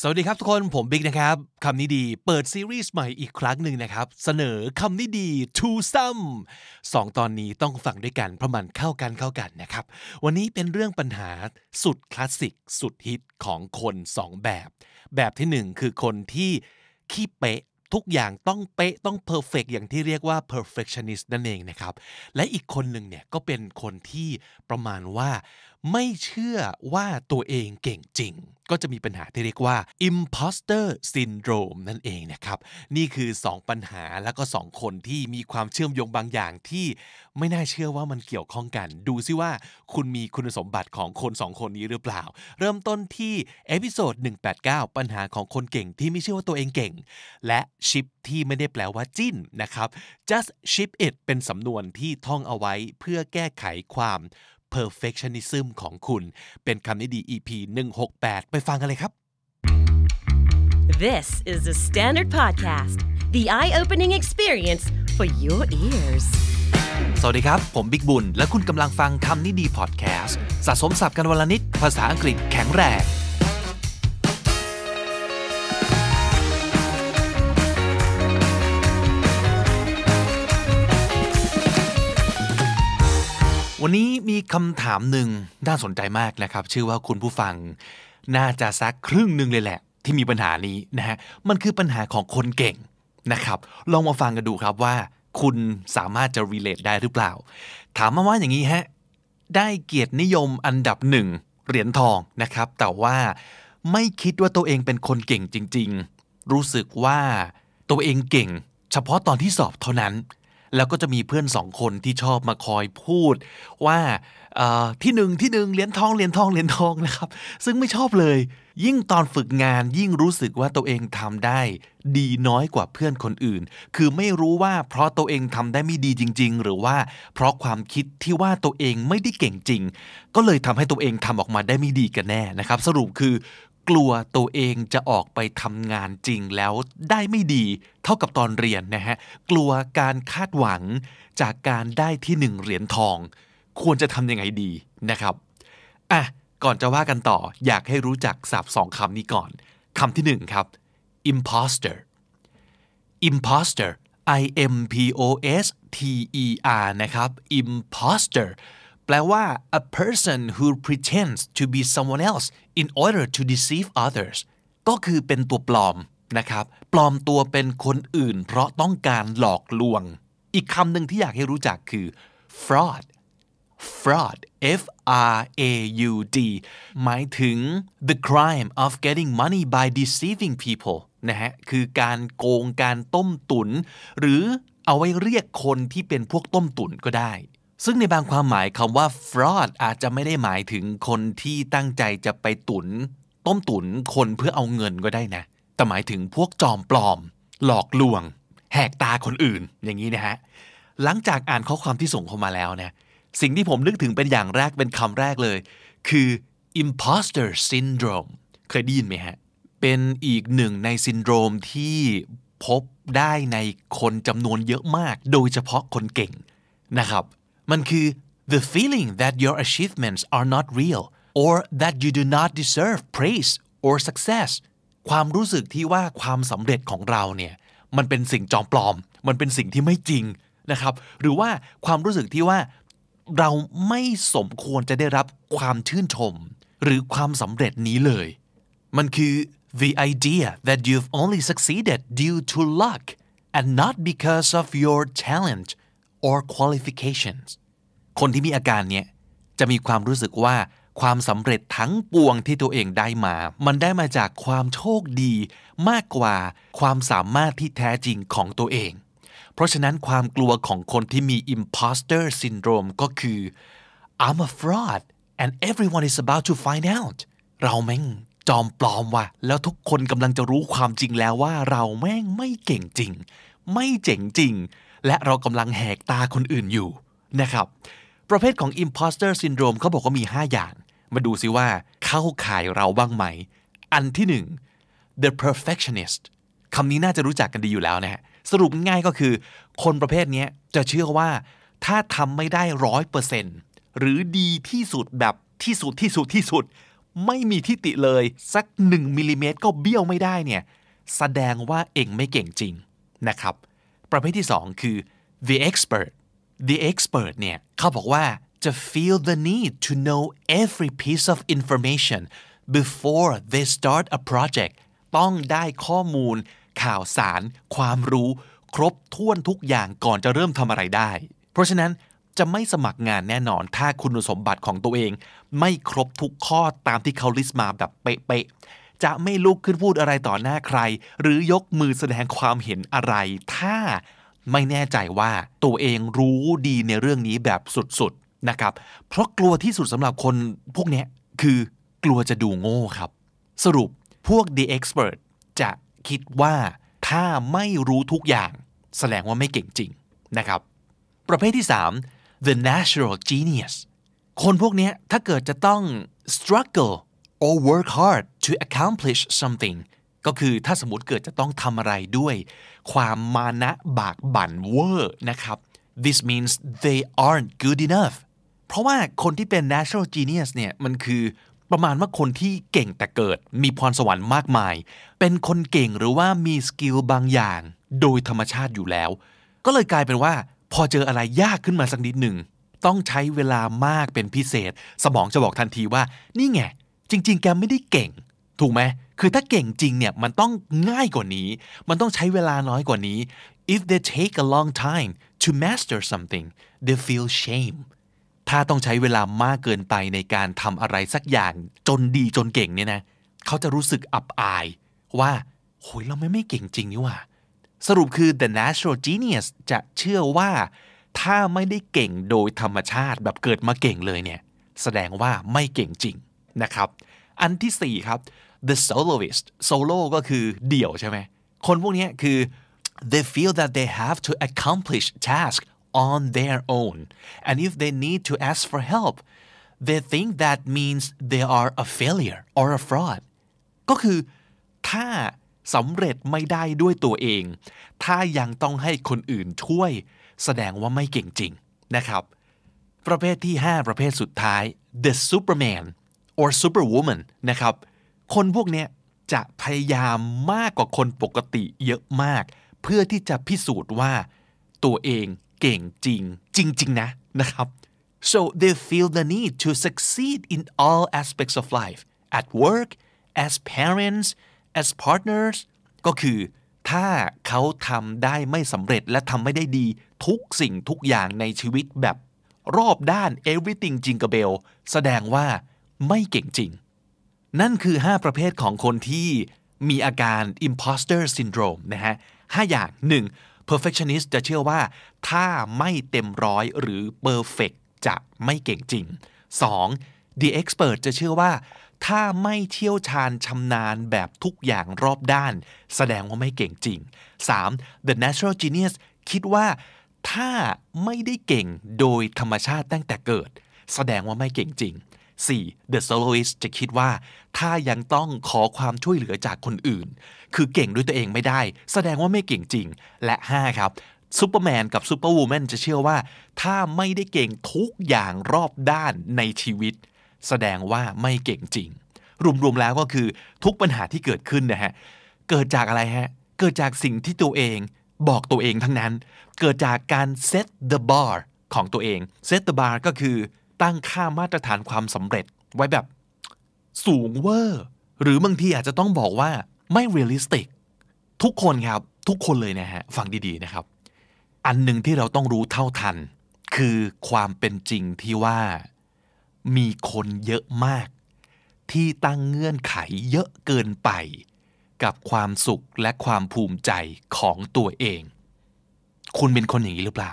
สวัสดีครับทุกคนผมบิ๊กนะครับคำนี้ดีเปิดซีรีส์ใหม่อีกครั้งหนึ่งนะครับ เสนอคำนี้ดี Two Sum สองตอนนี้ต้องฟังด้วยกันเพราะมันเข้ากันเข้ากันนะครับ วันนี้เป็นเรื่องปัญหาสุดคลาสสิก สุดฮิตของคนสองแบบ แบบที่หนึ่งคือคนที่ขี้เป๊ะทุกอย่างต้องเป๊ะต้องเพอร์เฟกอย่างที่เรียกว่า perfectionist นั่นเองนะครับ และอีกคนหนึ่งเนี่ยก็เป็นคนที่ประมาณว่าไม่เชื่อว่าตัวเองเก่งจริงก็จะมีปัญหาที่เรียกว่า imposter syndrome นั่นเองนะครับ นี่คือ 2 ปัญหาแล้วก็2คนที่มีความเชื่อมโยงบางอย่างที่ ไม่น่าเชื่อว่ามันเกี่ยวข้องกัน ดูซิว่า คุณมีคุณสมบัติของคน2คนนี้หรือเปล่าเริ่มต้นที่เอพิโซด189 ปัญหาของคนเก่งที่ไม่เชื่อว่าตัวเองเก่ง และชิปที่ไม่ได้แปลว่าจิ้นนะครับ just ship it เป็นสำนวนที่ท่องเอาไว้เพื่อแก้ไขความ perfectionism ของคุณ เป็นคำนี้ดี EP 168 ไปฟังกันเลยครับ This is the Standard Podcast the eye-opening experience for your ears สวัสดีครับ ผมบิ๊กบุญ และคุณกำลังฟังคำนี้ดีพอดแคสต์ สะสมศัพท์กันวลนิดภาษาอังกฤษแข็งแรงวันนี้มีคำถามหนึ่งน่าสนใจมากนะครับ ชื่อว่าคุณผู้ฟัง น่าจะสักครึ่งหนึ่งเลยแหละที่มีปัญหานี้นะฮะมันคือปัญหาของคนเก่งนะครับ ลองมาฟังกันดูครับว่าคุณสามารถจะ relate ได้หรือเปล่า ถามมาว่าอย่างนี้ฮะได้เกียรตินิยมอันดับหนึ่งเหรียญทองนะครับ แต่ว่าไม่คิดว่าตัวเองเป็นคนเก่งจริงๆ รู้สึกว่าตัวเองเก่ง เฉพาะตอนที่สอบเท่านั้นแล้วก็จะมีเพื่อนสองคนที่ชอบมาคอยพูดว่า ที่หนึ่งที่หนึ่งเหรียญทองเหรียญทองเหรียญทองนะครับ ซึ่งไม่ชอบเลย ยิ่งตอนฝึกงานยิ่งรู้สึกว่าตัวเองทำได้ดีน้อยกว่าเพื่อนคนอื่น คือไม่รู้ว่าเพราะตัวเองทำได้ไม่ดีจริงๆ หรือว่าเพราะความคิดที่ว่าตัวเองไม่ได้เก่งจริง ก็เลยทำให้ตัวเองทำออกมาได้ไม่ดีกันแน่นะครับ สรุปคือลัวตัวเองจะออกไปทำงานจริงแล้วได้ไม่ดีเท่ากับตอนเรียนนะฮะกลัวการคาดหวังจากการได้ที่หนึ่งเหรียญทอง ควรจะทำยังไงดีนะครับอ่ะก่อนจะว่ากันต่ออยากให้รู้จักศัพท์สองคำนี้ก่อนคำที่หนึ่งครับ imposter imposter I M P O S T E R นะครับ imposter แปลว่า a person who pretends to be someone else in order to deceive others ก็คือเป็นตัวปลอมนะครับปลอมตัวเป็นคนอื่นเพราะต้องการหลอกลวง อีกคำหนึ่งที่อยากให้รู้จักคือ fraud fraud F R A U D หมายถึง the crime of getting money by deceiving people นะฮะคือการโกงการต้มตุน หรือเอาไว้เรียกคนที่เป็นพวกต้มตุนก็ได้ซึ่งในบางความหมายคำว่า fraud อาจจะไม่ได้หมายถึงคนที่ตั้งใจจะไปตุนต้มตุนคนเพื่อเอาเงินก็ได้นะ แต่หมายถึงพวกจอมปลอม หลอกลวง แหกตาคนอื่นอย่างนี้นะฮะ หลังจากอ่านข้อความที่ส่งเข้ามาแล้วนะสิ่งที่ผมนึกถึงเป็นอย่างแรกเป็นคำแรกเลย คือ imposter syndrome เคยได้ยินไหมฮะ เป็นอีกหนึ่งในซินโดรมที่พบได้ในคนจำนวนเยอะมาก โดยเฉพาะคนเก่งนะครับมันคือ the feeling that your achievements are not real or that you do not deserve praise or success ความรู้สึกที่ว่าความสำเร็จของเราเนี่ยมันเป็นสิ่งจอมปลอม มันเป็นสิ่งที่ไม่จริงนะครับ หรือว่าความรู้สึกที่ว่าเราไม่สมควรจะได้รับความชื่นชมหรือความสำเร็จนี้เลย มันคือ the idea that you've only succeeded due to luck and not because of your talent or qualifications คนที่มีอาการเนี้ยจะมีความรู้สึกว่าความสำเร็จทั้งปวงที่ตัวเองได้มา มันได้มาจากความโชคดีมากกว่าความสามารถที่แท้จริงของตัวเอง เพราะฉะนั้นความกลัวของคนที่มี imposter syndrome ก็คือ I'm a fraud and everyone is about to find out เราแม่งจอมปลอมว่ะ แล้วทุกคนกำลังจะรู้ความจริงแล้วว่าเราแม่งไม่เก่งจริง ไม่เจ๋งจริง และเรากำลังแหกตาคนอื่นอยู่นะครับประเภทของ imposter syndrome เขาบอกว่ามี 5 อย่าง มาดูซิว่าเข้าข่ายเราบ้างไหม อันที่ 1 the perfectionist คำนี้น่าจะรู้จักกันดีอยู่แล้วนะฮะสรุปง่ายก็คือ คนประเภทนี้จะเชื่อว่าถ้าทำไม่ได้ร้อยเปอร์เซ็นต์หรือดีที่สุดแบบที่สุดที่สุดที่สุด ไม่มีที่ติเลยสัก 1มิลิเมตรก็เบี้ยวไม่ได้เนี่ยแสดงว่าเองไม่เก่งจริงนะครับ ประเภทที่ 2 คือ the expert the expert เนี่ยเขาบอกว่า to feel the need to know every piece of information before they start a project ต้องได้ข้อมูล ข่าวสาร ความรู้ ครบถ้วนทุกอย่างก่อนจะเริ่มทำอะไรได้ เพราะฉะนั้นจะไม่สมัครงานแน่นอน ถ้าคุณสมบัติของตัวเอง ไม่ครบทุกข้อตามที่เขาลิสต์มาแบบเป๊ะๆจะไม่ลุกขึ้นพูดอะไรต่อหน้าใคร หรือยกมือแสดงความเห็นอะไรถ้าไม่แน่ใจว่าตัวเองรู้ดีในเรื่องนี้แบบสุดๆนะครับเพราะกลัวที่สุดสำหรับคนพวกนี้คือกลัวจะดูโง่ครับ สรุปพวก the expert จะคิดว่าถ้าไม่รู้ทุกอย่าง แสดงว่าไม่เก่งจริง นะครับ ประเภทที่3 the natural genius คนพวกนี้ถ้าเกิดจะต้อง struggle or work hard to accomplish something ก็คือถ้าสมมติเกิดจะต้องทำอะไรด้วย ความมานะบากบั่นเวอร์นะครับ this means they aren't good enough เพราะว่าคนที่เป็น natural genius เนี่ยมันคือประมาณว่าคนที่เก่งแต่เกิดมีพรสวรรค์มากมาย เป็นคนเก่งหรือว่ามีสกิลบางอย่าง โดยธรรมชาติอยู่แล้ว ก็เลยกลายเป็นว่าพอเจออะไรยากขึ้นมาสักนิดหนึ่ง ต้องใช้เวลามากเป็นพิเศษ สมองจะบอกทันทีว่านี่ไงจริง ๆ แกไม่ได้เก่ง ถูกไหมคือถ้าเก่งจริงเนี่ยมันต้องง่ายกว่านี้ มันต้องใช้เวลาน้อยกว่านี้ if they take a long time to master something they feel shame ถ้าต้องใช้เวลามากเกินไปในการทำอะไรสักอย่างจนดีจนเก่งเนี่ยนะ เขาจะรู้สึกอับอายว่าโหยเราไม่ไม่เก่งจริงนี่ว่า สรุปคือ the natural genius จะเชื่อว่าถ้าไม่ได้เก่งโดยธรรมชาติแบบเกิดมาเก่งเลยเนี่ย แสดงว่าไม่เก่งจริงนะครับ อันที่4ครับ the soloist solo ก็คือเดี่ยวใช่ไหมคนพวกนี้คือ they feel that they have to accomplish task on their own and if they need to ask for help they think that means they are a failure or a fraud ก็คือถ้าสำเร็จไม่ได้ด้วยตัวเอง ถ้ายังต้องให้คนอื่นช่วย แสดงว่าไม่เก่งจริงนะครับ ประเภทที่ 5 ประเภทสุดท้าย the superman or superwoman นะครับคนพวกเนี้ยจะพยายามมากกว่าคนปกติเยอะมาก เพื่อที่จะพิสูจน์ว่าตัวเองเก่งจริงจริงๆนะนะครับ so they feel the need to succeed in all aspects of life at work as parents as partners ก็คือถ้าเขาทำได้ไม่สำเร็จและทำไม่ได้ดีทุกสิ่งทุกอย่างในชีวิตแบบ รอบด้าน everything จริงกระเบล แสดงว่าไม่เก่งจริงนั่นคือ 5 ประเภทของคนที่มีอาการ imposter syndrome นะฮะ5อย่าง 1. perfectionist จะเชื่อว่า ถ้าไม่เต็มร้อยหรือ perfect จะไม่เก่งจริง 2. the expert จะเชื่อว่า ถ้าไม่เที่ยวชาญชำนาญแบบทุกอย่างรอบด้าน แสดงว่าไม่เก่งจริง 3. the natural genius คิดว่าถ้าไม่ได้เก่งโดยธรรมชาติตั้งแต่เกิด แสดงว่าไม่เก่งจริง 4. The soloist จะคิดว่า ถ้ายังต้องขอความช่วยเหลือจากคนอื่น คือเก่งด้วยตัวเองไม่ได้ แสดงว่าไม่เก่งจริง และ5ครับซูเปอร์แมนกับซูเปอร์วูแมนจะเชื่อว่า ถ้าไม่ได้เก่งทุกอย่างรอบด้านในชีวิต แสดงว่าไม่เก่งจริงรวมๆแล้วก็คือทุกปัญหาที่เกิดขึ้นนะฮะเกิดจากอะไรฮะเกิดจากสิ่งที่ตัวเอง บอกตัวเองทั้งนั้นเกิดจากการตเด the bar ของตัวเองตเด the bar ก็คือตั้งค่ามาตรฐานความสำเร็จไว้แบบสูงเวอร์หรือบางทีอาจจะต้องบอกว่าไม่เรียลลิสติกทุกคนครับทุกคนเลยนะฮะฟังดีๆนะครับ อันหนึ่งที่เราต้องรู้เท่าทันคือความเป็นจริงที่ว่า มีคนเยอะมาก ที่ตั้งเงื่อนไขเยอะเกินไป กับความสุขและความภูมิใจของตัวเอง คุณเป็นคนอย่างนี้หรือเปล่า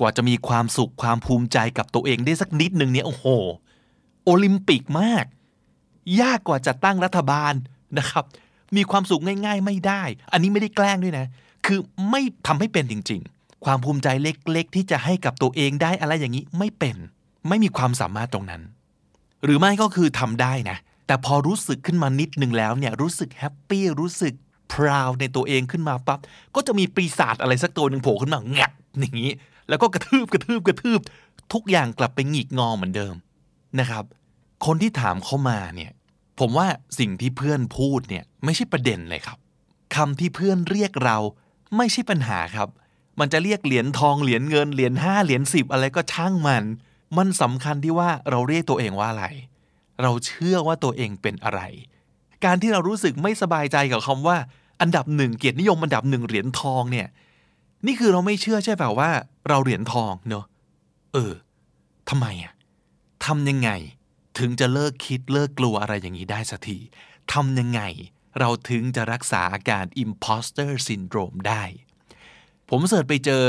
กว่าจะมีความสุขความภูมิใจกับตัวเองได้สักนิดหนึ่งเนี่ยโอ้โหโอลิมปิกมาก ยากกว่าจะตั้งรัฐบาลนะครับ มีความสุขง่ายๆไม่ได้ อันนี้ไม่ได้แกล้งด้วยนะ คือไม่ทำให้เป็นจริงๆ ความภูมิใจเล็กๆ ที่จะให้กับตัวเองได้อะไรอย่างนี้ไม่เป็น ไม่มีความสามารถตรงนั้น หรือไม่ก็คือทำได้นะ แต่พอรู้สึกขึ้นมานิดนึงแล้วเนี่ยรู้สึกแฮปปี้รู้สึกพราวในตัวเองขึ้นมาปั๊บก็จะมีปีศาจอะไรสักตัวหนึ่งโผล่ขึ้นมาแงะอย่างนี้แล้วก็กระทืบกระทืบกระทืบทุกอย่างกลับไปหงิกงอเหมือนเดิมนะครับ คนที่ถามเข้ามาเนี่ยผมว่าสิ่งที่เพื่อนพูดเนี่ยไม่ใช่ประเด็นเลยครับคำที่เพื่อนเรียกเราไม่ใช่ปัญหาครับ มันจะเรียกเหรียญทองเหรียญเงินเหรียญห้าเหรียญสิบอะไรก็ช่างมัน มันสำคัญที่ว่าเราเรียกตัวเองว่าอะไรเราเชื่อว่าตัวเองเป็นอะไร การที่เรารู้สึกไม่สบายใจกับคำว่า อันดับหนึ่งเกียรตินิยม อันดับหนึ่งเหรียญทองเนี่ยนี่คือเราไม่เชื่อใช่เปล่าว่าเราเหรียญทองเนอะเออทำไมอ่ะทำยังไง ถึงจะเลิกคิดเลิกกลัวอะไรอย่างนี้ได้สักทีทำยังไงเราถึงจะรักษาอาการ imposter syndrome ได้ ผมเสิร์ชไปเจอ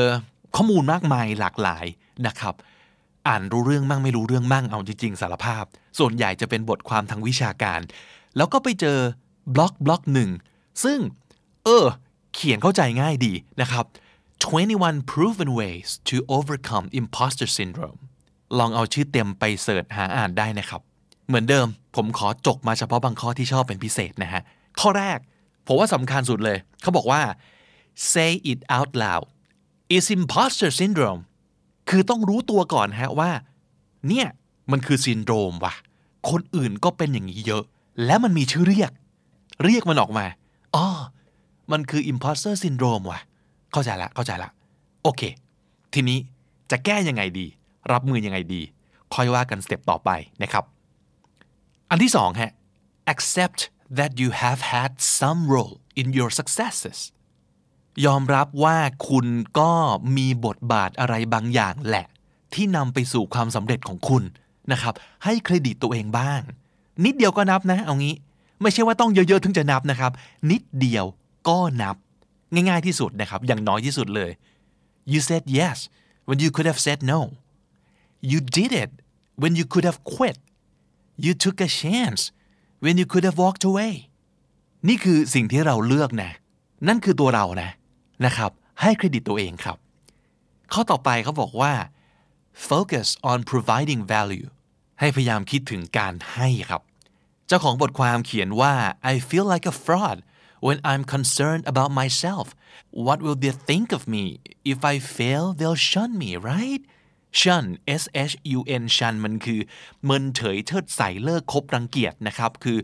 ข้อมูลมากมายหลากหลายนะครับ อ่านรู้เรื่องมั่ง ไม่รู้เรื่องมั่ง เอาจริงๆ สารภาพ ส่วนใหญ่จะเป็นบทความทางวิชาการ แล้วก็ไปเจอบล็อกบล็อกหนึ่ง ซึ่ง เออ เขียนเข้าใจง่ายดีนะครับ21 proven ways to overcome imposter syndrome ลองเอาชื่อเต็มไปเสิร์ชหาอ่านได้นะครับ เหมือนเดิมผมขอจกมาเฉพาะบางข้อที่ชอบเป็นพิเศษนะฮะ ข้อแรกผมว่าสำคัญสุดเลยเขาบอกว่า say it out loud is imposter syndrome คือต้องรู้ตัวก่อนฮะว่า เนี่ยมันคือซินโดรมว่ะ คนอื่นก็เป็นอย่างนี้เยอะ และมันมีชื่อเรียก เรียกมันออกมา อ๋อ มันคือ imposter syndrome ว่ะเข้าใจละเข้าใจละโอเค ทีนี้จะแก้ยังไงดี รับมือยังไงดีค่อยว่ากันสเต็ปต่อไปนะครับ อันที่สองฮะ accept that you have had some role in your successes ยอมรับว่าคุณก็มีบทบาทอะไรบางอย่างแหละ ที่นำไปสู่ความสำเร็จของคุณนะครับ ให้เครดิตตัวเองบ้าง นิดเดียวก็นับนะเอางี้ ไม่ใช่ว่าต้องเยอะๆถึงจะนับนะครับ นิดเดียวก็นับง่ายๆที่สุดนะครับอย่างน้อยที่สุดเลย you said yes when you could have said no you did it when you could have quit you took a chance when you could have walked away นี่คือสิ่งที่เราเลือกนะนั่นคือตัวเรานะนะครับให้เครดิตตัวเองครับข้อต่อไปเขาบอกว่า focus on providing value ให้พยายามคิดถึงการให้ครับ เจ้าของบทความเขียนว่า I feel like a fraud when I'm concerned about myself what will they think of me if I fail they'll shun me right shun s h u n shun มันคือเมินเฉยเทิดใส่เลิกคบรังเกียจนะครับคือ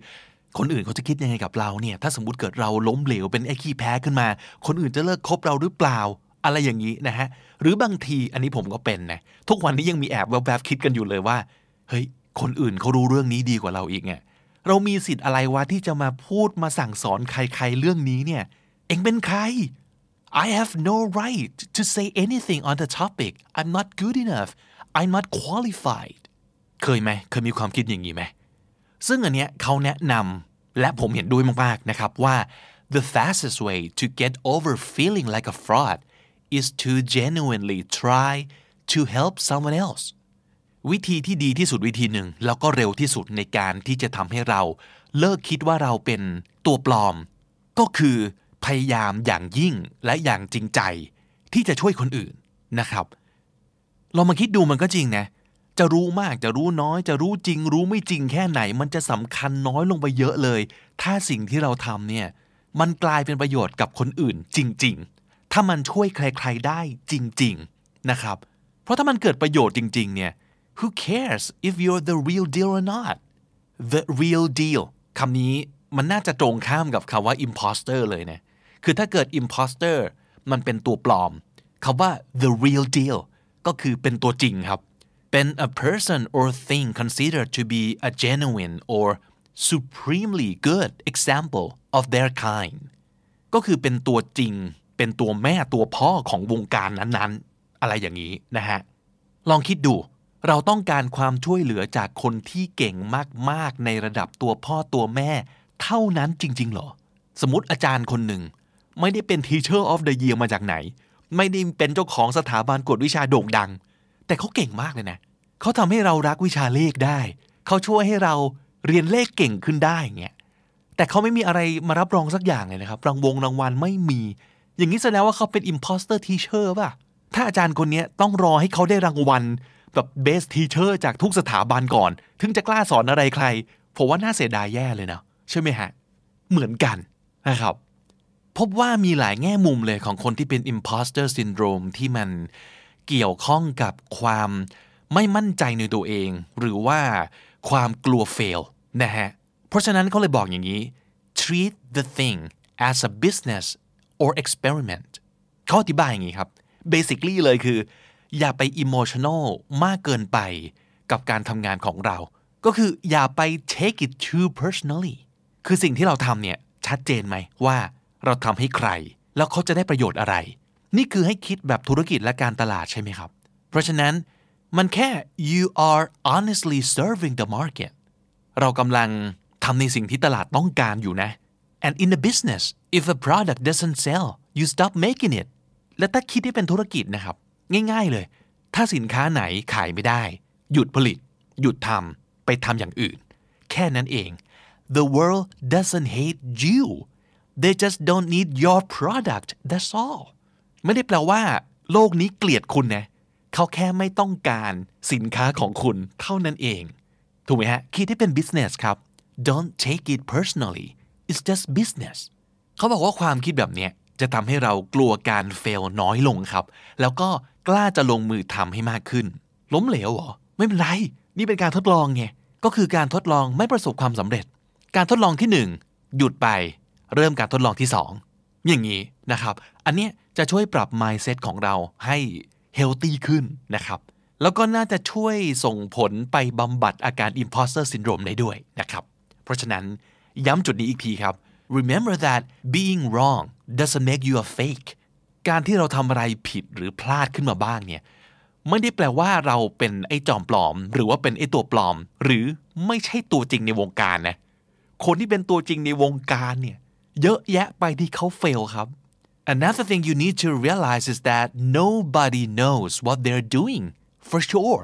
คนอื่นเขาจะคิดยังไงกับเราเนี่ยถ้าสมมติเกิดเราล้มเหลวเป็นไอ้ขี้แพ้ขึ้นมา คนอื่นจะเลิกคบเราหรือเปล่า อะไรอย่างนี้นะฮะหรือบางทีอันนี้ผมก็เป็นนะทุกวันนี้ยังมีแอบแวบๆคิดกันอยู่เลยว่าเฮ้ยคนอื่นเขารู้เรื่องนี้ดีกว่าเราอีกไงเรามีสิทธิ์อะไรวะที่จะมาพูดมาสั่งสอนใครๆ เรื่องนี้เนี่ยเองเป็นใคร I have no right to say anything on the topic I'm not good enough I'm not qualified เคยไหมเคยมีความคิดอย่างนี้ไหมซึ่งอันเนี้ยเขาแนะนำและผมเห็นด้วยมากๆนะครับว่า the fastest way to get over feeling like a fraud is to genuinely try to help someone else วิธีที่ดีที่สุดวิธีหนึ่งแล้วก็เร็วที่สุดในการที่จะทำให้เรา เลิกคิดว่าเราเป็นตัวปลอม ก็คือพยายามอย่างยิ่งและอย่างจริงใจ ที่จะช่วยคนอื่นนะครับเรามาคิดดูมันก็จริงนะจะรู้มากจะรู้น้อยจะรู้จริง รู้ไม่จริงแค่ไหน มันจะสำคัญน้อยลงไปเยอะเลย ถ้าสิ่งที่เราทำเนี่ยมันกลายเป็นประโยชน์กับคนอื่นจริงๆ ถ้ามันช่วยใครๆได้จริงๆนะครับ เพราะถ้ามันเกิดประโยชน์จริงๆเนี่ย who cares if you're the real deal or not the real deal คำนี้มันน่าจะตรงข้ามกับคำว่า imposter เลยนะ คือถ้าเกิด imposter มันเป็นตัวปลอม คำว่า the real deal ก็คือเป็นตัวจริงครับ เป็น a person or thing considered to be a genuine or supremely good example of their kind ก็คือเป็นตัวจริง เป็นตัวแม่ตัวพ่อของวงการนั้นๆ อะไรอย่างนี้นะฮะ ลองคิดดูเราต้องการความช่วยเหลือจากคนที่เก่งมากๆ ในระดับตัวพ่อตัวแม่เท่านั้นจริงๆหรอ สมมติอาจารย์คนหนึ่ง ไม่ได้เป็น Teacher of the Year มาจากไหน ไม่ได้เป็นเจ้าของสถาบันกวดวิชาโด่งดัง แต่เขาเก่งมากเลยนะเขาทำให้เรารักวิชาเลขได้ เขาช่วยให้เราเรียนเลขเก่งขึ้นได้เงี้ยแต่เขาไม่มีอะไรมารับรองสักอย่างเลยนะครับรางวงรางวัลไม่มี อย่างนี้แสดงว่าเขาเป็น imposter teacher ป่ะถ้าอาจารย์คนนี้ต้องรอให้เขาได้รางวัลแบบเบสทีเชอร์จากทุกสถาบันก่อน ถึงจะกล้าสอนอะไรใครผมว่าน่าเสียดายแย่เลยนะ ใช่ไหมฮะ เหมือนกัน นะครับ พบว่ามีหลายแง่มุมเลยของคนที่เป็น imposter syndrome ที่มันเกี่ยวข้องกับความไม่มั่นใจในตัวเอง หรือว่าความกลัวเฟลนะฮะเพราะฉะนั้นเขาเลยบอกอย่างนี้ treat the thing as a business or experiment เขาอธิบายอย่างนี้ครับ basically เลยคืออย่าไปอิโมชันอลมากเกินไปกับการทำงานของเรา ก็คืออย่าไป take it too personally คือสิ่งที่เราทำเนี่ยชัดเจนไหมว่า เราทำให้ใครแล้วเขาจะได้ประโยชน์อะไร นี่คือให้คิดแบบธุรกิจและการตลาดใช่ไหมครับ เพราะฉะนั้นมันแค่ you are honestly serving the market เรากำลังทำในสิ่งที่ตลาดต้องการอยู่นะ and in the business if a product doesn't sell you stop making it และถ้าคิดที่เป็นธุรกิจนะครับง่ายๆ เลย ถ้าสินค้าไหนขายไม่ได้ หยุดผลิต หยุดทำ ไปทำอย่างอื่น แค่นั้นเอง the world doesn't hate you they just don't need your product that's all ไม่ได้แปลว่าโลกนี้เกลียดคุณนะ เขาแค่ไม่ต้องการสินค้าของคุณเท่านั้นเอง ถูกไหมฮะ คิดให้เป็น business ครับ don't take it personally it's just business เขาบอกว่าความคิดแบบเนี้ยจะทำให้เรากลัวการ fail น้อยลงครับ แล้วก็กล้าจะลงมือทำให้มากขึ้น ล้มเหลวเหรอไม่เป็นไร นี่เป็นการทดลองไงก็คือการทดลองไม่ประสบความสำเร็จ การทดลองที่ 1 หยุดไป เริ่มการทดลองที่ 2 อย่างนี้นะครับอันนี้จะช่วยปรับ mindset ของเราให้เฮลตี้ขึ้นนะครับแล้วก็น่าจะช่วยส่งผลไปบำบัดอาการ imposter syndrome ได้ด้วยนะครับเพราะฉะนั้นย้ำจุดนี้อีกทีครับ remember that being wrong doesn't make you a fake การที่เราทำอะไรผิดหรือพลาดขึ้นมาบ้างเนี่ยไม่ได้แปลว่าเราเป็นไอ้จอมปลอม หรือว่าเป็นไอ้ตัวปลอม หรือไม่ใช่ตัวจริงในวงการนะคนที่เป็นตัวจริงในวงการเนี่ยเยอะแยะไปที่เขาเฟลครับ Another thing you need to realize is that nobody knows what they're doing for sure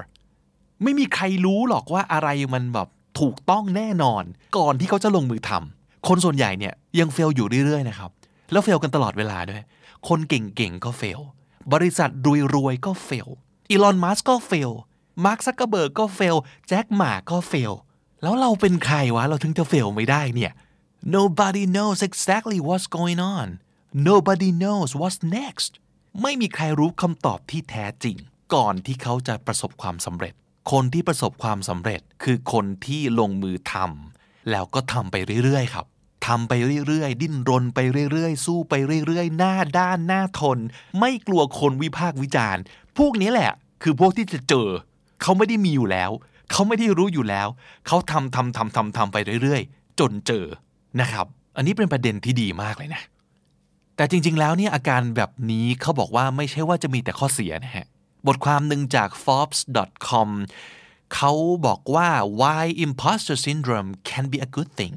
ไม่มีใครรู้หรอกว่าอะไรมันแบบถูกต้องแน่นอน ก่อนที่เขาจะลงมือทำคนส่วนใหญ่เนี่ยยังเฟลอยู่เรื่อยๆนะครับแล้วเฟลกันตลอดเวลาด้วยคนเก่งๆ ก็เฟล บริษัทรวยๆ ก็เฟล อีลอน มัสก์ก็เฟล มาร์คซักเกอร์เบิร์ก ก็เฟล แจ็คหมาก็เฟล แล้วเราเป็นใครวะ เราถึงจะเฟลไม่ได้เนี่ย nobody knows exactly what's going on nobody knows what's next ไม่มีใครรู้คำตอบที่แท้จริง ก่อนที่เขาจะประสบความสำเร็จ คนที่ประสบความสำเร็จคือคนที่ลงมือทำแล้วก็ทำไปเรื่อยๆ ครับทำไปเรื่อยๆ ดิ้นรนไปเรื่อยๆสู้ไปเรื่อย ๆ หน้าด้านหน้าทน ไม่กลัวคนวิพากษ์วิจารณ์ พวกนี้แหละ คือพวกที่จะเจอเขาไม่ได้มีอยู่แล้วเขาไม่ได้รู้อยู่แล้วเขาทำทำทำทำทำไปเรื่อยๆจนเจอนะครับ อันนี้เป็นประเด็นที่ดีมากเลยนะ แต่จริงๆแล้วเนี่ยอาการแบบนี้เขาบอกว่าไม่ใช่ว่าจะมีแต่ข้อเสียนะฮะบทความหนึ่งจาก forbes.com เขาบอกว่า why imposter syndrome can be a good thing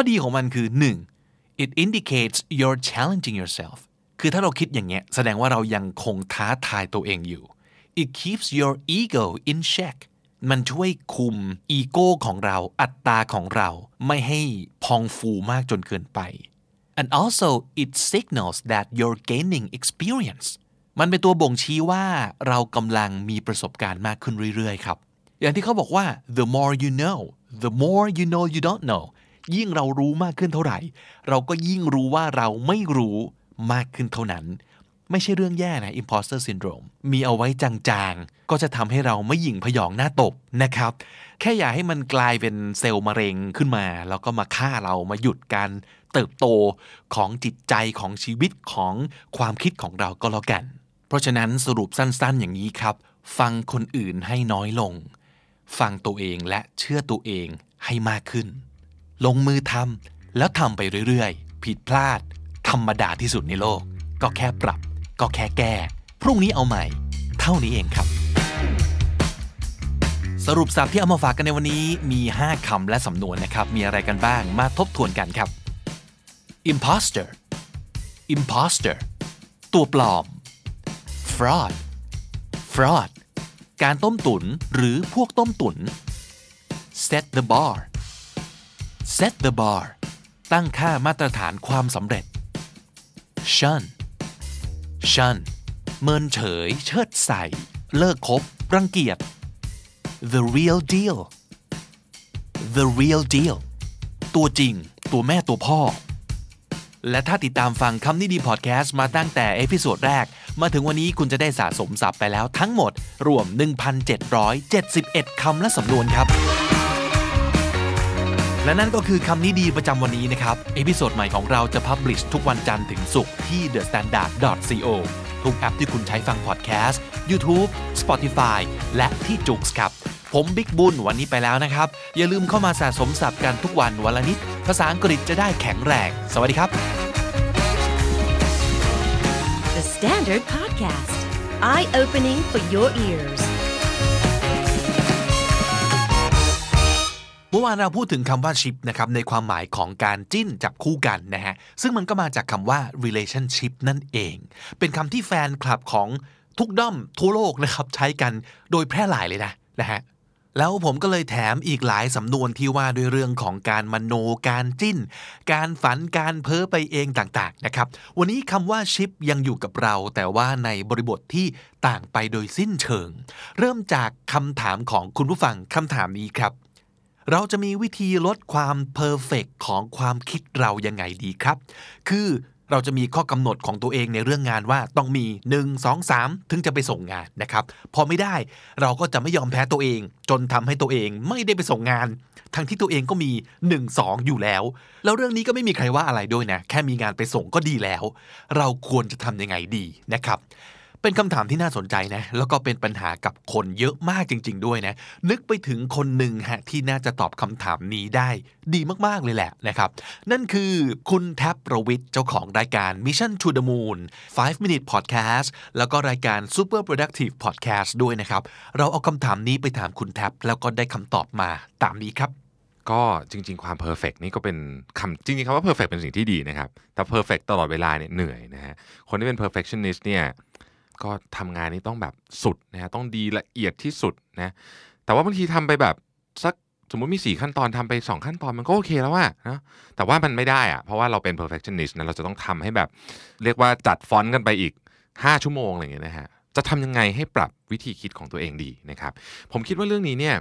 ข้อดีของมันคือ 1. it indicates you're challenging yourself คือถ้าเราคิดอย่างเงี้ยแสดงว่าเรายังคงท้าทายตัวเองอยู่ it keeps your ego in check มันช่วยคุมอีโก้ของเราอัตตาของเราไม่ให้พองฟูมากจนเกินไป and also it signals that you're gaining experience มันเป็นตัวบ่งชี้ว่าเรากำลังมีประสบการณ์มากขึ้นเรื่อยๆครับอย่างที่เขาบอกว่า the more you know the more you know you don't know ยิ่งเรารู้มากขึ้นเท่าไหร่เราก็ยิ่งรู้ว่าเราไม่รู้มากขึ้นเท่านั้น ไม่ใช่เรื่องแย่นะ imposter syndrome มีเอาไว้จางๆ ก็จะทำให้เราไม่หยิ่งพยองหน้าตบนะครับ แค่อย่าให้มันกลายเป็นเซลล์มะเร็งขึ้นมา แล้วก็มาฆ่าเรามาหยุดการเติบโตของจิตใจของชีวิตของความคิดของเราก็แล้วกัน เพราะฉะนั้นสรุปสั้นๆอย่างนี้ครับ ฟังคนอื่นให้น้อยลง ฟังตัวเองและเชื่อตัวเองให้มากขึ้นลงมือทำแล้วทำไปเรื่อยๆ ผิดพลาด ธรรมดาที่สุดในโลก ก็แค่ปรับ ก็แค่แก้ พรุ่งนี้เอาใหม่ เท่านี้เองครับ สรุปสับที่เอามาฝากกันในวันนี้มี 5คำและสำนวนนะครับ มีอะไรกันบ้างมาทบทวนกันครับ imposter imposter ตัวปลอม fraud fraud การต้มตุนหรือพวกต้มตุน set the bar set the bar ตั้งค่ามาตรฐานความสำเร็จ shun shun เมินเฉย เชิดใส่เลิกคบ รังเกียจ the real deal the real deal ตัวจริง ตัวแม่ตัวพ่อ และถ้าติดตามฟังคำนี้ดีพอดแคสต์ มาตั้งแต่เอพิโซดแรก มาถึงวันนี้คุณจะได้สะสมศัพท์ไปแล้วทั้งหมดรวม 1,771คำและสำนวนครับและนั่นก็คือคำนี้ดีประจำวันนี้นะครับ เอพิโซดใหม่ของเราจะพับลิชทุกวันจันทร์ถึงศุกร์ที่ thestandard.co ทุกแอปที่คุณใช้ฟังพอดแคสต์ YouTube Spotify และที่จุกส์ครับ ผมบิ๊กบุญวันนี้ไปแล้วนะครับ อย่าลืมเข้ามาสะสมศัพท์กันทุกวันวันละนิด ภาษาอังกฤษจะได้แข็งแรง สวัสดีครับ The Standard Podcast Eye Opening for Your Ears มื่อวานเราพูดถึงคำว่าชิปนะครับในความหมายของการจิ้นจับคู่กันนะฮะซึ่งมันก็มาจากคำว่า relationship นั่นเอง เป็นคำที่แฟนคลับของทุกด้อม ทั่วโลกนะครับใช้กันโดยแพร่หลายเลยนะนะฮะแล้วผมก็เลยแถมอีกหลายสำนวนที่ว่าด้วยเรื่องของการมโนการจิ้น การฝันการเพ้อไปเองต่างๆนะครับ วันนี้คำว่าชิปยังอยู่กับเรา แต่ว่าในบริบทที่ต่างไปโดยสิ้นเชิง เริ่มจากคำถามของคุณผู้ฟังคำถามนี้ครับเราจะมีวิธีลดความเพอร์เฟกของความคิดเรายังไงดีครับ คือเราจะมีข้อกำหนดของตัวเองในเรื่องงานว่าต้องมี 1 2 3 ถึงจะไปส่งงานนะครับ พอไม่ได้เราก็จะไม่ยอมแพ้ตัวเองจนทำให้ตัวเองไม่ได้ไปส่งงาน ทั้งที่ตัวเองก็มี 1 2 อยู่แล้ว แล้วเรื่องนี้ก็ไม่มีใครว่าอะไรด้วยนะแค่มีงานไปส่งก็ดีแล้ว เราควรจะทำยังไงดีนะครับเป็นคำถามที่น่าสนใจนะแล้วก็เป็นปัญหากับคนเยอะมากจริงๆด้วยนะนึกไปถึงคนหนึ่งฮะที่น่าจะตอบคำถามนี้ได้ ดีมากๆเลยแหละนะครับนั่นคือคุณแท็บประวิทย์ เจ้าของรายการ Mission to the Moon 5 Minute Podcast แล้วก็รายการ Super Productive Podcast ด้วยนะครับเราเอาคำถามนี้ไปถามคุณแท็บแล้วก็ได้คำตอบมาตามนี้ครับ ก็จริงๆความเพอร์เฟกนี่ก็เป็นคำจริงๆคำว่าเพอร์เฟกเป็นสิ่งที่ดีนะครับแต่เพอร์เฟกตลอดเวลาเนี่ยเหนื่อยนะฮะคนที่เป็น perfectionist เนี่ยก็ทำงานนี้ต้องแบบสุดนะต้องดีละเอียดที่สุดนะแต่ว่าบางทีทำไปแบบสักสมมติมี 4 ขั้นตอนทำไป 2 ขั้นตอนมันก็โอเคแล้วอะนะแต่ว่ามันไม่ได้อะเพราะว่าเราเป็น perfectionist นะเราจะต้องทำให้แบบเรียกว่าจัดฟอนต์กันไปอีก 5 ชั่วโมงอะไรอย่างเงี้ยนะฮะจะทำยังไงให้ปรับวิธีคิดของตัวเองดีนะครับผมคิดว่าเรื่องนี้เนี่ย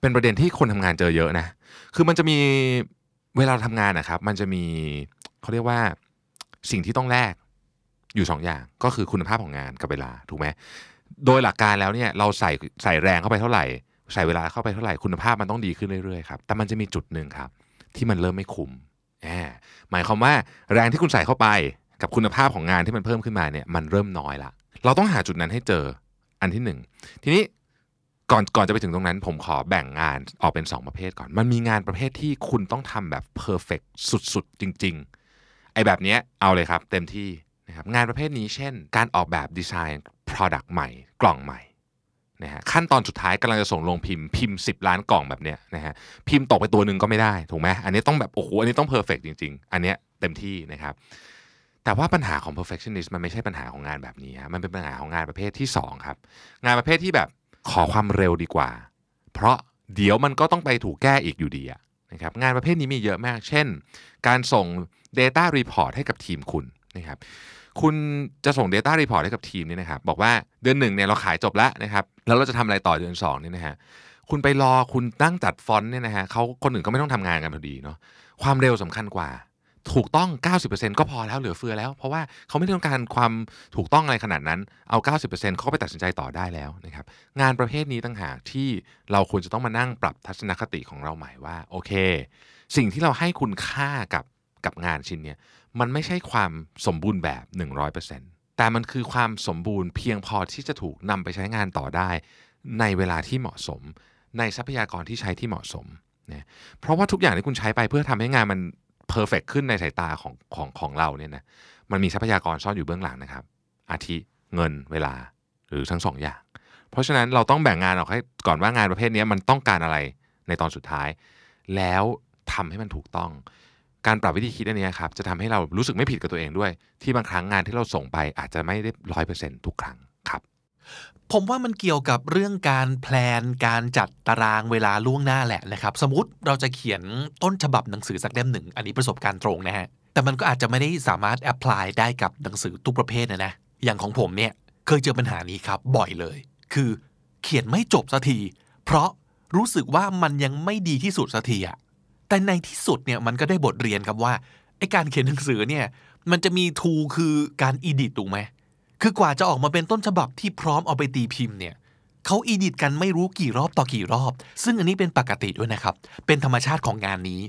เป็นประเด็นที่คนทำงานเจอเยอะนะคือมันจะมีเวลาทำงานนะครับมันจะมีเขาเรียกว่าสิ่งที่ต้องแลกอยู่2ออย่างก็คือคุณภาพของงานกับเวลา ถูกไหมโดยหลักการแล้วเนี่ยเราใส่ใส่แรงเข้าไปเท่าไหร่ ใส่เวลาเข้าไปเท่าไหร่คุณภาพมันต้องดีขึ้นเรื่อยๆครับแต่มันจะมีจุดหนึ่งครับที่มันเริ่มไม่คุ้มหมายความว่าแรงที่คุณใส่เข้าไปกับคุณภาพของงานที่มันเพิ่มขึ้นมาเนี่ยมันเริ่มน้อยละ เราต้องหาจุดนั้นให้เจออันที่ 1 ทีนี้ก่อนก่อนจะไปถึงตรงนั้น ผมขอแบ่งงานออกเป็น 2 ประเภทก่อน มันมีงานประเภทที่คุณต้องทำแบบเพอร์เฟกสุดๆ จริงๆไอ้แบบเนี้ยเอาเลยครับ เต็มที่นะครับงานประเภทนี้เช่น การออกแบบดีไซน์ Product ใหม่ กล่องใหม่นะฮะขั้นตอนสุดท้ายกำลังจะส่งลงพิมพ์พิมพ์ 10 ล้านกล่องแบบเนี้ยนะฮะพิมพ์ตกไปตัวหนึ่งก็ไม่ได้ถูกไหมอันนี้ต้องแบบโอ้โหอันนี้ต้องเพอร์เฟกจริงๆ อันเนี้ยเต็มที่นะครับ แต่ว่าปัญหาของ perfectionist มันไม่ใช่ปัญหาของงานแบบนี้ฮะมันเป็นปัญหาของงานประเภทที่2ครับงานประเภทที่แบบขอความเร็วดีกว่า เพราะเดี๋ยวมันก็ต้องไปถูกแก้อีกอยู่ดีนะครับงานประเภทนี้มีเยอะมาก เช่น การส่ง Data Report ให้กับทีมคุณนะครับคุณจะส่ง Data Report ให้กับทีมนี่นะครับบอกว่าเดือนหนึ่งเนี่ยเราขายจบแล้วนะครับแล้วเราจะทำอะไรต่อเดือน2นี่นะฮะคุณไปรอคุณตั้งจัดฟอนต์เนี่ยนะฮะเขาคนอื่นก็ไม่ต้องทำงานกันพอดีเนาะความเร็วสำคัญกว่า ถูกต้อง 90%ก็พอแล้วเหลือเฟือแล้ว เพราะว่าเขาไม่ต้องการความถูกต้องอะไรขนาดนั้นเอา 90%เขาก็ไปตัดสินใจต่อได้แล้วนะครับงานประเภทนี้ต่างหากที่เราควรจะต้องมานั่งปรับทัศนคติของเราใหม่ว่าโอเค สิ่งที่เราให้คุณค่ากับกับงานชิ้นเนี้ยมันไม่ใช่ความสมบูรณ์แบบ 100%แต่มันคือความสมบูรณ์เพียงพอที่จะถูกนำไปใช้งานต่อได้ ในเวลาที่เหมาะสมในทรัพยากรที่ใช้ที่เหมาะสมเนยเพราะว่าทุกอย่างที่คุณใช้ไป เพื่อทำให้งานมันเพอร์เฟกขึ้นในสายตาของของของเราเนี่ยนะมันมีทรัพยากรซ่อนอยู่เบื้องหลังนะครับ อาทิเงิน เวลาหรือทั้งสองอย่าง เพราะฉะนั้นเราต้องแบ่งงานออกให้ก่อนว่างานประเภทนี้มันต้องการอะไรในตอนสุดท้าย แล้วทำให้มันถูกต้องการปรับวิธีคิดอันนี้ครับจะทำให้เรารู้สึกไม่ผิดกับตัวเองด้วย ที่บางครั้งงานที่เราส่งไป อาจจะไม่ได้ร้อยเปอร์เซ็นต์ทุกครั้งครับผมว่ามันเกี่ยวกับเรื่องการแพลน การจัดตารางเวลาล่วงหน้าแหละนะครับสมมติเราจะเขียนต้นฉบับหนังสือสักเล่มหนึ่ง อันนี้ประสบการณ์ตรงนะฮะแต่มันก็อาจจะไม่ได้สามารถแอพพลายได้กับหนังสือทุกประเภทนะนะอย่างของผมเนี่ยเคยเจอปัญหานี้ครับบ่อยเลย คือ เขียนไม่จบสักทีเพราะรู้สึกว่ามันยังไม่ดีที่สุดสักทีอะแต่ในที่สุดเนี่ยมันก็ได้บทเรียนครับว่าไอการเขียนหนังสือเนี่ยมันจะมีทูคือการอีดิตถูกไหมคือกว่าจะออกมาเป็นต้นฉบับที่พร้อมเอาไปตีพิมพ์เนี่ยเขาอีดิตกันไม่รู้กี่รอบต่อกี่รอบซึ่งอันนี้เป็นปกติด้วยนะครับเป็นธรรมชาติของงานนี้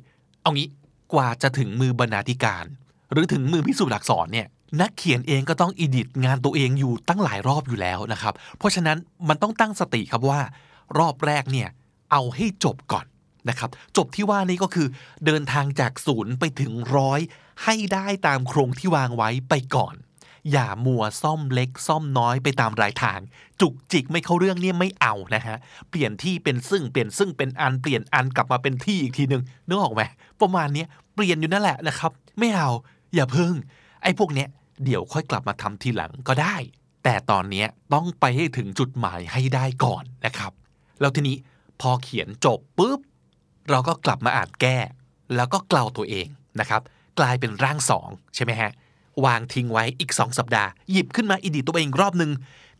เอางี้กว่าจะถึงมือบรรณาธิการ หรือถึงมือพิสูจน์หลักษรเนี่ยนักเขียนเองก็ต้องอีดิตงานตัวเองอยู่ตั้งหลายรอบอยู่แล้วนะครับเพราะฉะนั้นมันต้องตั้งสติครับว่า รอบแรกเนี่ยเอาให้จบก่อนนะครับจบที่ว่านี้ก็คือ เดินทางจากศูนย์ไปถึงร้อยให้ได้ตามโครงที่วางไว้ไปก่อน อย่ามัวซ่อมเล็กซ่อมน้อยไปตามรายทางจุกจิกไม่เข้าเรื่องเนี่ยไม่เอานะฮะเปลี่ยนที่เป็นซึ่งเปลี่ยนซึ่งเป็นอันเปลี่ยนอันกลับมาเป็นที่อีกทีหนึ่งนึกออกไหมประมาณนี้เปลี่ยนอยู่นั่นแหละนะครับ ไม่เอาอย่าเพิ่งไอ้พวกเนี้ยเดี๋ยวค่อยกลับมาทำทีหลังก็ได้ แต่ตอนนี้ต้องไปให้ถึงจุดหมายให้ได้ก่อนนะครับ แล้วทีนี้พอเขียนจบปุ๊บเราก็กลับมาอ่านแก้ แล้วก็กล่าวตัวเองนะครับ กลายเป็นร่างสองใช่ไหมฮะวางทิ้งไว้อีกสองสัปดาห์หยิบขึ้นมาอีดิตตัวเองรอบหนึ่ง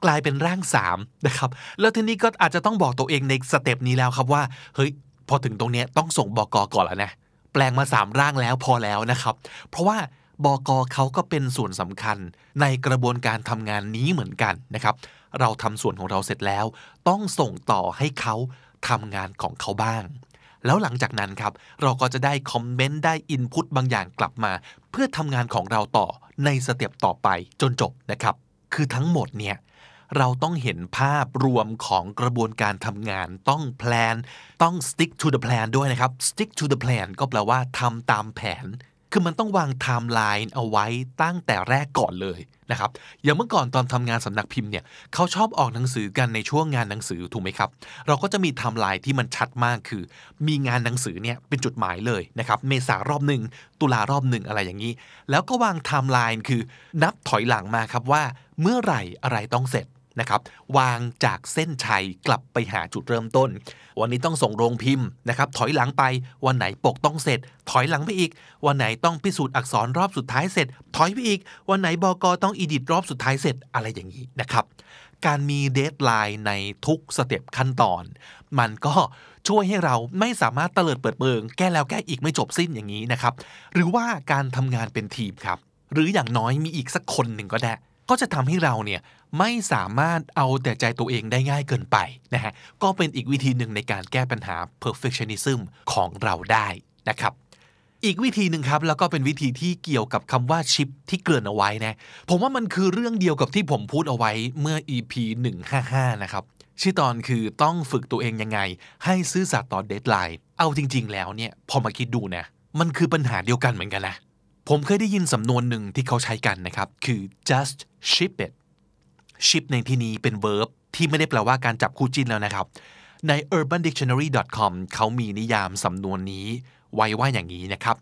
กลายเป็นร่างสามนะครับแล้วทีนี้ก็อาจจะต้องบอกตัวเองในสเต็ปนี้แล้วครับว่าเฮ้ยพอถึงตรงนี้ต้องส่งบอกอก่อนแล้วนะแปลงมาสามร่างแล้วพอแล้วนะครับ เพราะว่าบอกอเขาก็เป็นส่วนสำคัญในกระบวนการทำงานนี้เหมือนกันนะครับ เราทำส่วนของเราเสร็จแล้ว ต้องส่งต่อให้เขาทำงานของเขาบ้างแล้วหลังจากนั้นครับเราก็จะได้คอมเมนต์ได้อินพุตบางอย่างกลับมา เพื่อทำงานของเราต่อในสเต็ปต่อไปจนจบนะครับ คือทั้งหมดเนี่ย เราต้องเห็นภาพรวมของกระบวนการทำงานต้องแพลนต้อง stick to the plan ด้วยนะครับ stick to the plan ก็แปลว่าทำตามแผนคือมันต้องวางไทม์ไลน์เอาไว้ตั้งแต่แรกก่อนเลยนะครับ อย่างเมื่อก่อนตอนทำงานสำนักพิมพ์เนี่ยเขาชอบออกหนังสือกันในช่วงงานหนังสือถูกไหมครับ เราก็จะมีไทม์ไลน์ที่มันชัดมากคือ มีงานหนังสือเนี่ยเป็นจุดหมายเลยนะครับเมษารอบหนึ่งตุลารอบหนึ่งอะไรอย่างนี้ แล้วก็วางไทม์ไลน์คือนับถอยหลังมาครับว่าเมื่อไหร่ อะไรต้องเสร็จนะครับวางจากเส้นชัยกลับไปหาจุดเริ่มต้น วันนี้ต้องส่งโรงพิมพ์นะครับถอยหลังไปวันไหนปกต้องเสร็จ ถอยหลังไปอีก วันไหนต้องพิสูจน์อักษรรอบสุดท้ายเสร็จ ถอยไปอีก วันไหนบอกอต้องอีดิตรอบสุดท้ายเสร็จอะไรอย่างนี้นะครับการมีเดทไลน์ในทุกสเต็ปขั้นตอน มันก็ช่วยให้เราไม่สามารถเตลิดเปิดเบิงแก้แล้วแก้อีกไม่จบสิ้นอย่างนี้นะครับหรือว่าการทำงานเป็นทีมครับหรืออย่างน้อยมีอีกสักคนหนึ่งก็ได้ก็จะทำให้เราเนี่ยไม่สามารถเอาแต่ใจตัวเองได้ง่ายเกินไปนะฮะก็เป็นอีกวิธีหนึ่งในการแก้ปัญหา perfectionism ของเราได้นะครับอีกวิธีหนึ่งครับ แล้วก็เป็นวิธีที่เกี่ยวกับคำว่าชิปที่เกลื่อนเอาไว้นะผมว่ามันคือเรื่องเดียวกับที่ผมพูดเอาไว้เมื่อ EP 155นะครับชื่อตอนคือต้องฝึกตัวเองยังไงให้ซื่อสัตย์ต่อเดทไลน์เอาจริงๆแล้วเนี่ยพอมาคิดดูนะมันคือปัญหาเดียวกันเหมือนกันนะผมเคยได้ยินสำนวนหนึ่งที่เขาใช้กันนะครับคือ just ship it ship ในที่นี้เป็น verb ที่ไม่ได้แปลว่าการจับคู่จิ้นแล้วนะครับ ใน urbandictionary.com เขามีนิยามสำนวนนี้ไว้ว่าอย่างนี้นะครับ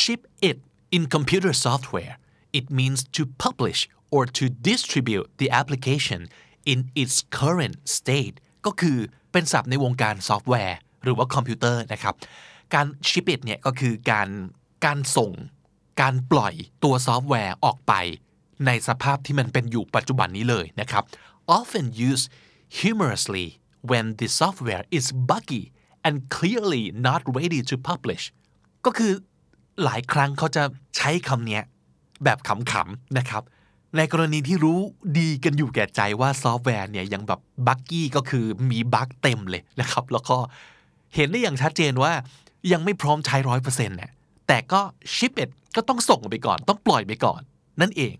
ship it in computer software it means to publish or to distribute the application in its current state ก็คือเป็นศัพท์ในวงการซอฟต์แวร์หรือว่าคอมพิวเตอร์นะครับ การ ship it เนี่ยก็คือการการส่ง การปล่อยตัวซอฟต์แวร์ออกไปในสภาพที่มันเป็นอยู่ปัจจุบันนี้เลยนะครับ often used humorously when the software is buggy and clearly not ready to publish ก็คือหลายครั้งเขาจะใช้คำนี้แบบขำๆนะครับ ในกรณีที่รู้ดีกันอยู่แก่ใจว่าซอฟต์แวร์เนี่ยยังแบบบักกี้ก็คือมีบั๊กเต็มเลยนะครับ แล้วก็เห็นได้อย่างชัดเจนว่ายังไม่พร้อมใช้ร้อยเปอร์เซ็นต์เนี่ย แต่ก็ชิปเอ็ดก็ต้องส่งไปก่อน ต้องปล่อยไปก่อน นั่นเอง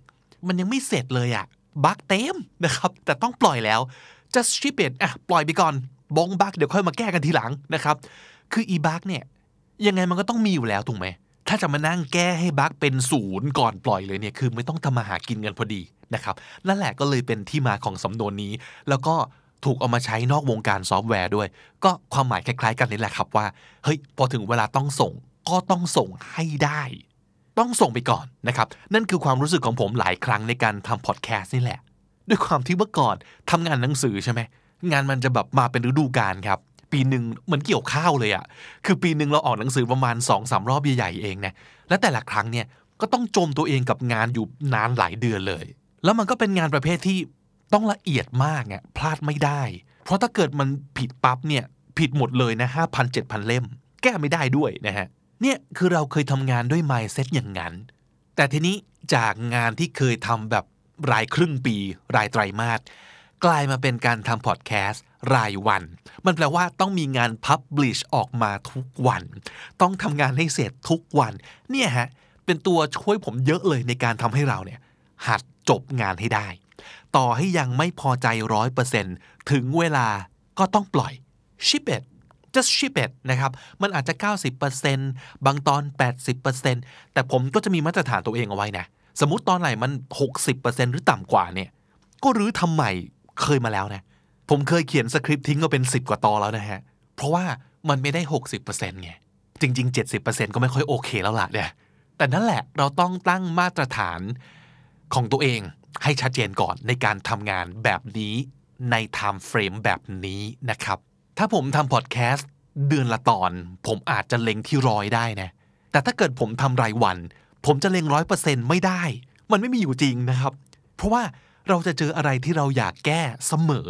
มันยังไม่เสร็จเลยอะบั๊กเต็มนะครับแต่ต้องปล่อยแล้ว just ship it อ่ะปล่อยไปก่อนบงบั๊กเดี๋ยวค่อยมาแก้กันทีหลังนะครับ คืออีบั๊กเนี่ยยังไงมันก็ต้องมีอยู่แล้วถูกไหมถ้าจะมานั่งแก้ให้บั๊กเป็นศูนย์ก่อนปล่อยเลยเนี่ยคือไม่ต้องทำมาหากินกันพอดีนะครับนั่นแหละก็เลยเป็นที่มาของสำนวนนี้ แล้วก็ถูกเอามาใช้นอกวงการซอฟต์แวร์ด้วย ก็ความหมายคล้ายๆกันนี่แหละครับ ว่าเฮ้ยพอถึงเวลาต้องส่ง ก็ต้องส่งให้ได้ต้องส่งไปก่อนนะครับนั่นคือความรู้สึกของผมหลายครั้งในการทำพอดแคสต์นี่แหละ ด้วยความที่เมื่อก่อนทำงานหนังสือใช่ไหมงานมันจะแบบมาเป็นฤดูกาลครับปีหนึ่งเหมือนเกี่ยวข้าวเลยอะคือปีหนึ่งเราออกหนังสือประมาณ2อสรอบใหญ่ๆเองนะและแต่ละครั้งเนี่ยก็ต้องจมตัวเองกับงานอยู่นานหลายเดือนเลย แล้วมันก็เป็นงานประเภทที่ต้องละเอียดมากเนี่ยพลาดไม่ได้ เพราะถ้าเกิดมันผิดปั๊บเนี่ยผิดหมดเลยนะห้าพันเจ็ดพันเล่มแก้ไม่ได้ด้วยนะฮะเนี่ยคือเราเคยทำงานด้วย mindset อย่างนั้น แต่ทีนี้จากงานที่เคยทำแบบรายครึ่งปี รายไตรมาสกลายมาเป็นการทำพอดแคสต์รายวัน มันแปลว่าต้องมีงานพับลิชออกมาทุกวัน ต้องทำงานให้เสร็จทุกวันเนี่ยฮะเป็นตัวช่วยผมเยอะเลยในการทำให้เราเนี่ยหัดจบงานให้ได้ ต่อให้ยังไม่พอใจร้อยเปอร์เซ็นถึงเวลาก็ต้องปล่อยชิปเ it just ship it นะครับ มันอาจจะ 90%บางตอน 80%แต่ผมก็จะมีมาตรฐานตัวเองเอาไว้นะ สมมติตอนไหนมัน 60%หรือต่ำกว่าเนี่ย ก็รื้อทำใหม่ เคยมาแล้วนะ ผมเคยเขียนสคริปต์ทิ้งมาเป็น 10 กว่าตอนแล้วนะฮะ เพราะว่ามันไม่ได้ 60%ไงจริง ๆ 70%ก็ไม่ค่อยโอเคแล้วล่ะเนี่ย แต่นั่นแหละเราต้องตั้งมาตรฐานของตัวเองให้ชัดเจนก่อนในการทำงานแบบนี้ในไทม์เฟรมแบบนี้นะครับถ้าผมทำพอดแคสต์เดือนละตอน ผมอาจจะเล็งที่ร้อยได้นะแต่ถ้าเกิดผมทำรายวัน ผมจะเล็งร้อยเปอร์เซ็นต์ไม่ได้ มันไม่มีอยู่จริงนะครับ เพราะว่าเราจะเจออะไรที่เราอยากแก้เสมอ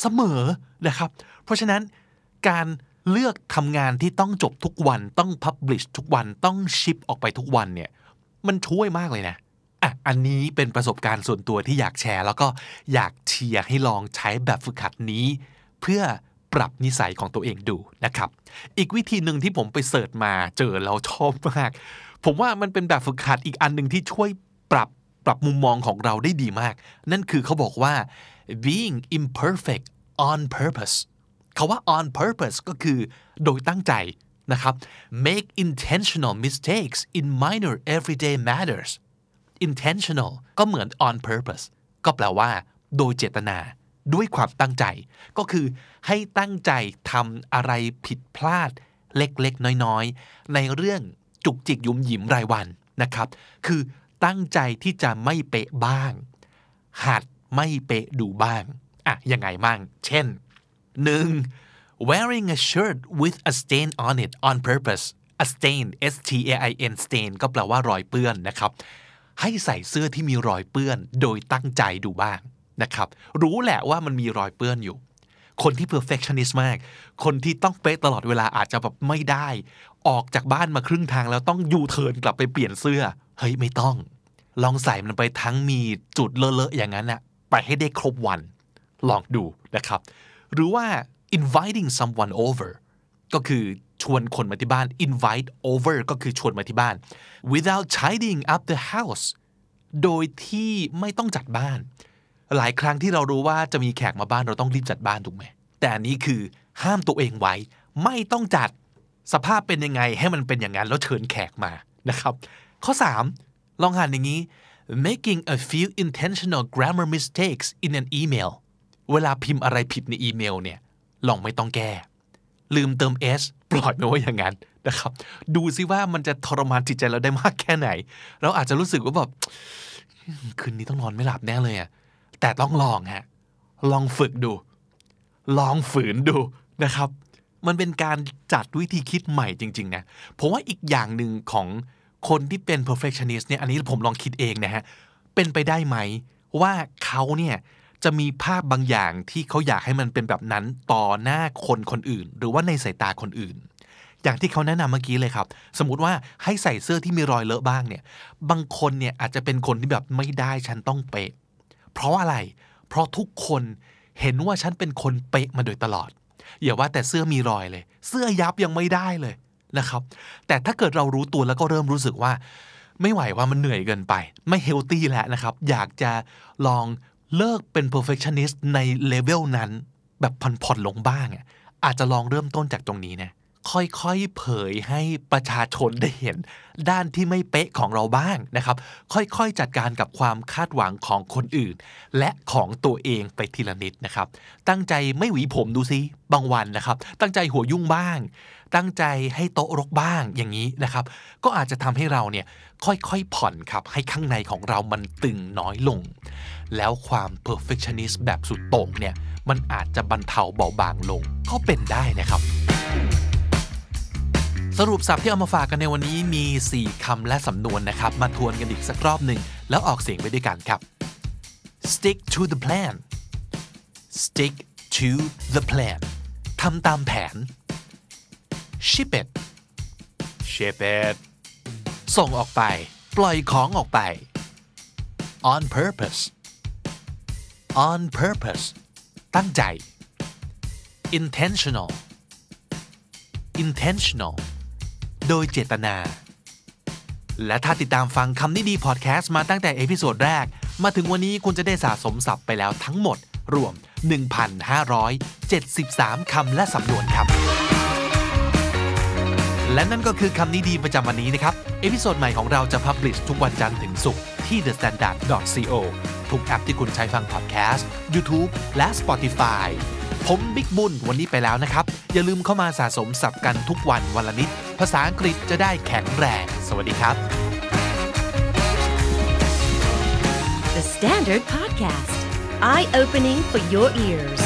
เสมอนะครับ เพราะฉะนั้นการเลือกทำงานที่ต้องจบทุกวันต้องพับลิชทุกวันต้องชิปออกไปทุกวันเนี่ยมันช่วยมากเลยนะอ่ะอันนี้เป็นประสบการณ์ส่วนตัวที่อยากแชร์ แล้วก็อยากเชียร์ให้ลองใช้แบบฝึกหัดนี้ เพื่อปรับนิสัยของตัวเองดูนะครับอีกวิธีหนึ่งที่ผมไปเสิร์ชมาเจอเราชอบมาก ผมว่ามันเป็นแบบฝึกหัดอีกอันหนึ่งที่ช่วยปรับปรับมุมมองของเราได้ดีมาก นั่นคือเขาบอกว่า being imperfect on purpose คาว่า on purpose ก็คือโดยตั้งใจนะครับ make intentional mistakes in minor everyday matters intentional ก็เหมือน on purpose ก็แปลว่า โดยเจตนาด้วยความตั้งใจก็คือ ให้ตั้งใจทำอะไรผิดพลาดเล็กๆ น้อยๆ ในเรื่องจุกจิกยุ่มหยิมรายวันนะครับ คือตั้งใจที่จะไม่เป๊ะบ้าง หัดไม่เป๊ะดูบ้างอะยังไงบ้างเช่น 1. wearing a shirt with a stain on it on purpose a stain s t a i n stain ก็แปลว่ารอยเปื้อนนะครับ ให้ใส่เสื้อที่มีรอยเปื้อนโดยตั้งใจดูบ้างนะครับรู้แหละว่ามันมีรอยเปื้อนอยู่ คนที่ perfectionist มาก คนที่ต้องเป๊ะตลอดเวลาอาจจะแบบไม่ได้ ออกจากบ้านมาครึ่งทางแล้วต้องยูเทิร์นกลับไปเปลี่ยนเสื้อ เฮ้ยไม่ต้อง ลองใส่มันไปทั้งมีจุดเลอะๆอย่างนั้นอะไปให้ได้ครบวัน ลองดูนะครับ หรือว่า inviting someone over ก็คือชวนคนมาที่บ้าน invite over ก็คือชวนมาที่บ้าน without tidying up the house โดยที่ไม่ต้องจัดบ้านหลายครั้งที่เรารู้ว่าจะมีแขกมาบ้านเราต้องรีบจัดบ้านถูกไหม แต่อันนี้คือห้ามตัวเองไว้ไม่ต้องจัดสภาพเป็นยังไงให้มันเป็นอย่างนั้น แล้วเชิญแขกมานะครับ ข้อ 3 ลองหันอย่างนี้ making a few intentional grammar mistakes in an email เวลาพิมพ์อะไรผิดในอีเมลเนี่ยลองไม่ต้องแก้ ลืมเติม s ปล่อยไปวไว้อย่างนั้นนะครับดูซิว่ามันจะทรมานจิตใจเราได้มากแค่ไหน เราอาจจะรู้สึกว่าแบบคืนนี้ต้องนอนไม่หลับแน่เลยอะแต่ต้องลองฮะ ลองฝึกดู ลองฝืนดูนะครับ มันเป็นการจัดวิธีคิดใหม่จริงๆนะผมว่าอีกอย่างหนึ่งของคนที่เป็น perfectionist เนี่ย อันนี้ผมลองคิดเองนะฮะ เป็นไปได้ไหม ว่าเขาเนี่ยจะมีภาพบางอย่างที่เขาอยากให้มันเป็นแบบนั้นต่อหน้าคนคนอื่น หรือว่าในสายตาคนอื่น อย่างที่เขาแนะนำเมื่อกี้เลยครับ สมมติว่าให้ใส่เสื้อที่มีรอยเลอะบ้างเนี่ย บางคนเนี่ยอาจจะเป็นคนที่แบบไม่ได้ฉันต้องเป๊ะเพราะอะไร เพราะทุกคนเห็นว่าฉันเป็นคนเป๊ะมาโดยตลอด อย่าว่าแต่เสื้อมีรอยเลย เสื้อยับยังไม่ได้เลยนะครับ แต่ถ้าเกิดเรารู้ตัวแล้วก็เริ่มรู้สึกว่า ไม่ไหวว่ามันเหนื่อยเกินไป ไม่เฮลตี้แล้วนะครับ อยากจะลองเลิกเป็น perfectionist ในเลเวลนั้น แบบผ่อนๆลงบ้างอาจจะลองเริ่มต้นจากตรงนี้นะค่อยๆ เผยให้ประชาชนได้เห็นด้านที่ไม่เป๊ะของเราบ้างนะครับ ค่อยๆจัดการกับความคาดหวังของคนอื่น และของตัวเองไปทีละนิดนะครับ ตั้งใจไม่หวีผมดูซิ บางวันนะครับ ตั้งใจหัวยุ่งบ้าง ตั้งใจให้โต๊ะรกบ้าง อย่างนี้นะครับ ก็อาจจะทำให้เราเนี่ยค่อยๆผ่อนครับ ให้ข้างในของเรามันตึงน้อยลง แล้วความ perfectionist แบบสุดโต่งเนี่ย มันอาจจะบรรเทาเบาบางลง ก็เป็นได้นะครับสรุปสับทที่เอามาฝากกันในวันนี้มี 4คำและสำนวนนะครับ มาทวนกันอีกสักรอบหนึ่งแล้วออกเสียงไปด้วยกันครับ stick to the plan stick to the plan ทำตามแผน ship it ship it ส่งออกไป ปล่อยของออกไป on purpose on purpose ตั้งใจ intentional intentional โดยเจตนา และถ้าติดตามฟังคำนี้ดีพอดแคสต์มาตั้งแต่เอพิโซดแรกมาถึงวันนี้คุณจะได้สะสมศัพท์ไปแล้วทั้งหมดรวม 1,573 คำและสำนวนครับ และนั่นก็คือคำนี้ดีประจำวันนี้นะครับ เอพิโซดใหม่ของเราจะพับลิชทุกวันจันทร์ถึงศุกร์ที่ thestandard.co ทุกแอปที่คุณใช้ฟังพอดแคสต์ YouTube และ Spotify ผมบิ๊กบุญวันนี้ไปแล้วนะครับ อย่าลืมเข้ามาสะสมสับกันทุกวันวันละนิดภาษาอังกฤษจะได้แข็งแรง สวัสดีครับ The Standard Podcast Eye Opening for Your Ears